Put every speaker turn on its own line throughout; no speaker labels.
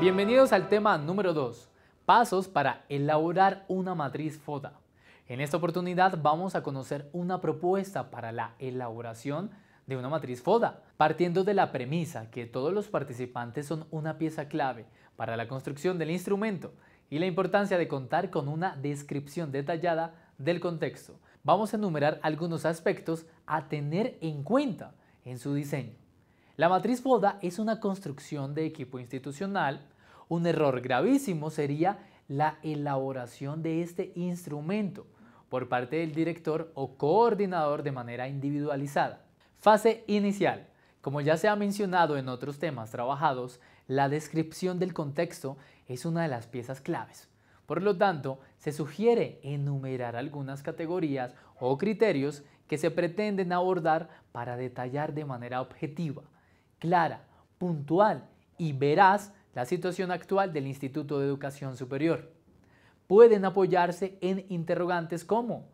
Bienvenidos al tema número 2, pasos para elaborar una matriz FODA. En esta oportunidad vamos a conocer una propuesta para la elaboración de una matriz FODA, partiendo de la premisa que todos los participantes son una pieza clave para la construcción del instrumento y la importancia de contar con una descripción detallada del contexto. Vamos a enumerar algunos aspectos a tener en cuenta en su diseño. La matriz boda es una construcción de equipo institucional. Un error gravísimo sería la elaboración de este instrumento por parte del director o coordinador de manera individualizada. Fase inicial. Como ya se ha mencionado en otros temas trabajados, la descripción del contexto es una de las piezas claves. Por lo tanto, se sugiere enumerar algunas categorías o criterios que se pretenden abordar para detallar de manera objetiva, clara, puntual y veraz la situación actual del Instituto de Educación Superior. Pueden apoyarse en interrogantes como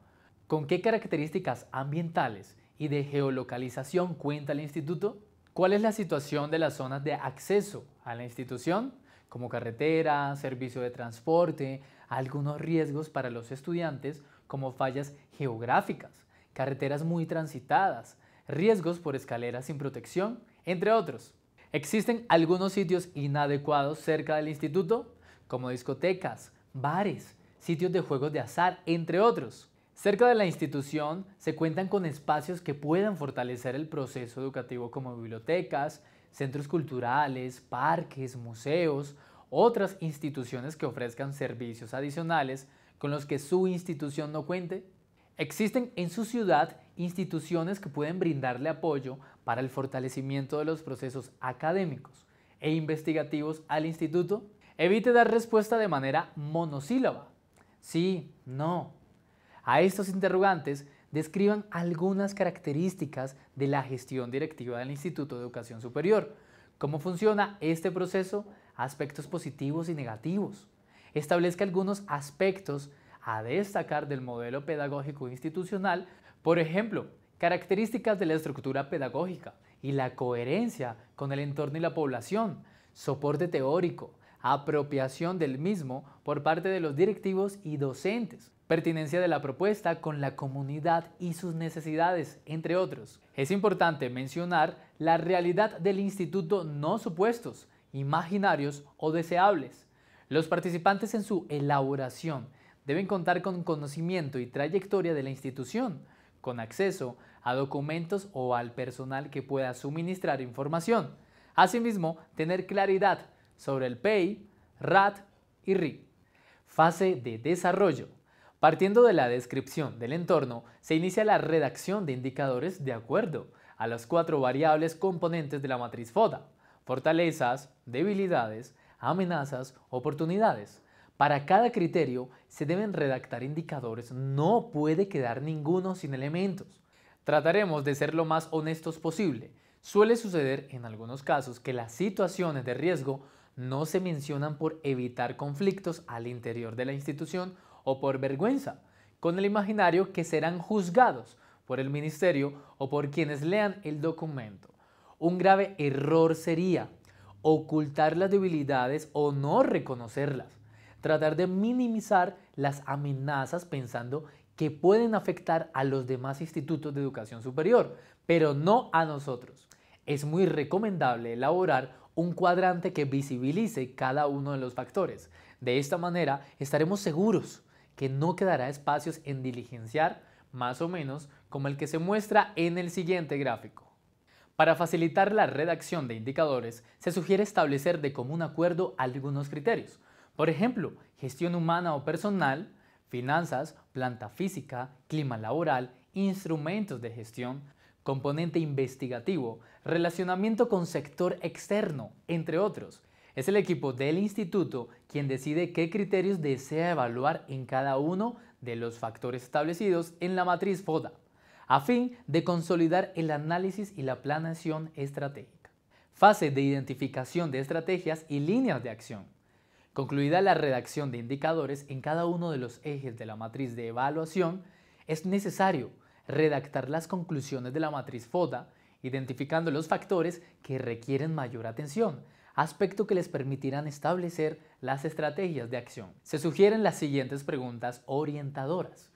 ¿con qué características ambientales y de geolocalización cuenta el instituto? ¿Cuál es la situación de las zonas de acceso a la institución? como carretera, servicio de transporte, algunos riesgos para los estudiantes como fallas geográficas, carreteras muy transitadas, riesgos por escaleras sin protección entre otros. Existen algunos sitios inadecuados cerca del instituto, como discotecas, bares, sitios de juegos de azar, entre otros. Cerca de la institución se cuentan con espacios que puedan fortalecer el proceso educativo como bibliotecas, centros culturales, parques, museos, otras instituciones que ofrezcan servicios adicionales con los que su institución no cuente. Existen en su ciudad instituciones que pueden brindarle apoyo para el fortalecimiento de los procesos académicos e investigativos al instituto? Evite dar respuesta de manera monosílaba. Sí, no. A estos interrogantes describan algunas características de la gestión directiva del Instituto de Educación Superior, cómo funciona este proceso, aspectos positivos y negativos. Establezca algunos aspectos a destacar del modelo pedagógico institucional por ejemplo, características de la estructura pedagógica y la coherencia con el entorno y la población, soporte teórico, apropiación del mismo por parte de los directivos y docentes, pertinencia de la propuesta con la comunidad y sus necesidades, entre otros. Es importante mencionar la realidad del instituto no supuestos, imaginarios o deseables. Los participantes en su elaboración deben contar con conocimiento y trayectoria de la institución, con acceso a documentos o al personal que pueda suministrar información. Asimismo, tener claridad sobre el PEI, RAT y RI. Fase de desarrollo. Partiendo de la descripción del entorno, se inicia la redacción de indicadores de acuerdo a las cuatro variables componentes de la matriz FODA, fortalezas, debilidades, amenazas, oportunidades. Para cada criterio se deben redactar indicadores, no puede quedar ninguno sin elementos. Trataremos de ser lo más honestos posible. Suele suceder en algunos casos que las situaciones de riesgo no se mencionan por evitar conflictos al interior de la institución o por vergüenza, con el imaginario que serán juzgados por el ministerio o por quienes lean el documento. Un grave error sería ocultar las debilidades o no reconocerlas tratar de minimizar las amenazas pensando que pueden afectar a los demás institutos de educación superior, pero no a nosotros. Es muy recomendable elaborar un cuadrante que visibilice cada uno de los factores. De esta manera estaremos seguros que no quedará espacios en diligenciar, más o menos como el que se muestra en el siguiente gráfico. Para facilitar la redacción de indicadores, se sugiere establecer de común acuerdo algunos criterios, por ejemplo, gestión humana o personal, finanzas, planta física, clima laboral, instrumentos de gestión, componente investigativo, relacionamiento con sector externo, entre otros. Es el equipo del instituto quien decide qué criterios desea evaluar en cada uno de los factores establecidos en la matriz FODA, a fin de consolidar el análisis y la planeación estratégica. Fase de identificación de estrategias y líneas de acción. Concluida la redacción de indicadores en cada uno de los ejes de la matriz de evaluación, es necesario redactar las conclusiones de la matriz FODA, identificando los factores que requieren mayor atención, aspecto que les permitirán establecer las estrategias de acción. Se sugieren las siguientes preguntas orientadoras.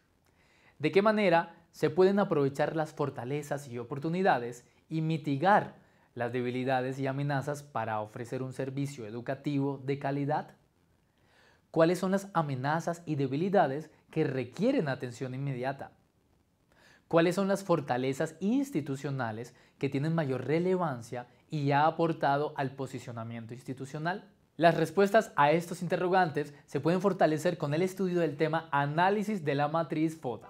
¿De qué manera se pueden aprovechar las fortalezas y oportunidades y mitigar las debilidades y amenazas para ofrecer un servicio educativo de calidad? cuáles son las amenazas y debilidades que requieren atención inmediata, cuáles son las fortalezas institucionales que tienen mayor relevancia y ha aportado al posicionamiento institucional. Las respuestas a estos interrogantes se pueden fortalecer con el estudio del tema análisis de la matriz FODA.